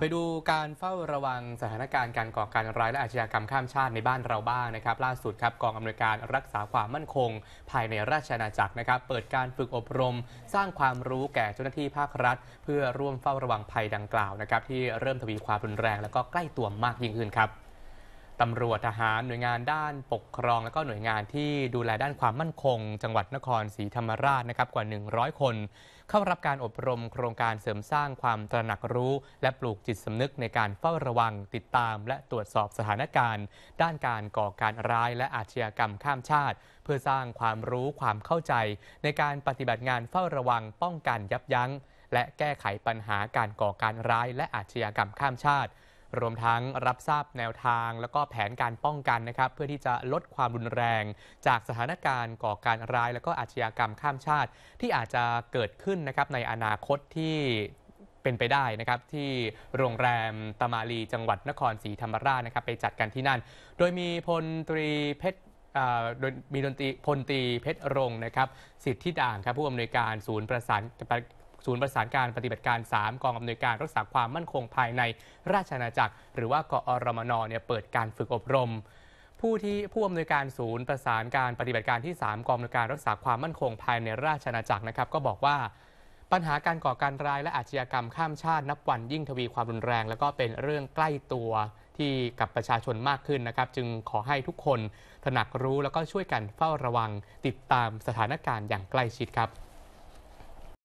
ไปดูการเฝ้าระวังสถานการณ์การก่อการร้ายและอาชญากรรมข้ามชาติในบ้านเราบ้างนะครับ ล่าสุดครับกองอำนวยการรักษาความมั่นคง ภายในราชอาณาจักรนะครับ เปิดการฝึกอบรม สร้างความรู้แก่เจ้าหน้าที่ภาครัฐ เพื่อร่วมเฝ้าระวังภัยดังกล่าวนะครับที่เริ่มทวีความรุนแรง และก็ใกล้ตัวมากยิ่งขึ้นครับตำรวจทหารหน่วยงานด้านปกครองและก็หน่วยงานที่ดูแลด้านความมั่นคง จังหวัดนครศรีธรรมราช นะครับกว่า 100 คน เข้ารับการอบรมโครงการเสริมสร้างความตระหนักรู้ และปลูกจิตสำนึกในการเฝ้าระวังติดตามและตรวจสอบสถานการณ์ ด้านการก่อการร้ายและอาชญากรรมข้ามชาติ เพื่อสร้างความรู้ความเข้าใจ ในการปฏิบัติงานเฝ้าระวังป้องกันยับยั้ง และแก้ไขปัญหาการก่อการร้าย และอาชญากรรมข้ามชาติรวมทั้งรับทราบแนวทางและก็แผนการป้องกันนะครับ เพื่อที่จะลดความรุนแรงจากสถานการณ์ก่อการร้าย และก็อาชญากรรมข้ามชาติที่อาจจะเกิดขึ้นนะครับในอนาคตที่เป็นไปได้นะครับที่โรงแรมตมาลี จังหวัดนครศรีธรรมราชนะครับไปจัดกันที่นั่น โดยมีพลตรีเพชรโดยมีดนตรีพลตรีเพชรรงนะครับ สิทธิด่างครับผู้อำนวยการศูนย์ประสานศูนย์ประสานการปฏิบัติการ 3 กองอำนวยการรักษาความมั่นคงภายในราชอาณาจักร หรือว่ากอรมนเนี่ยเปิดการฝึกอบรม ผู้ที่ผู้อำนวยการศูนย์ประสานการปฏิบัติการที่3กองอำนวยการรักษาความมั่นคงภายในราชอาณาจักรนะครับ ก็บอกว่า ปัญหาการก่อการร้ายและอาชญากรรมข้ามชาตินับวันยิ่งทวีความรุนแรง และก็เป็นเรื่องใกล้ตัวที่กับประชาชนมากขึ้นนะครับ จึงขอให้ทุกคนตระหนักรู้แล้วก็ช่วยกันเฝ้าระวัง ติดตามสถานการณ์อย่างใกล้ชิดครับ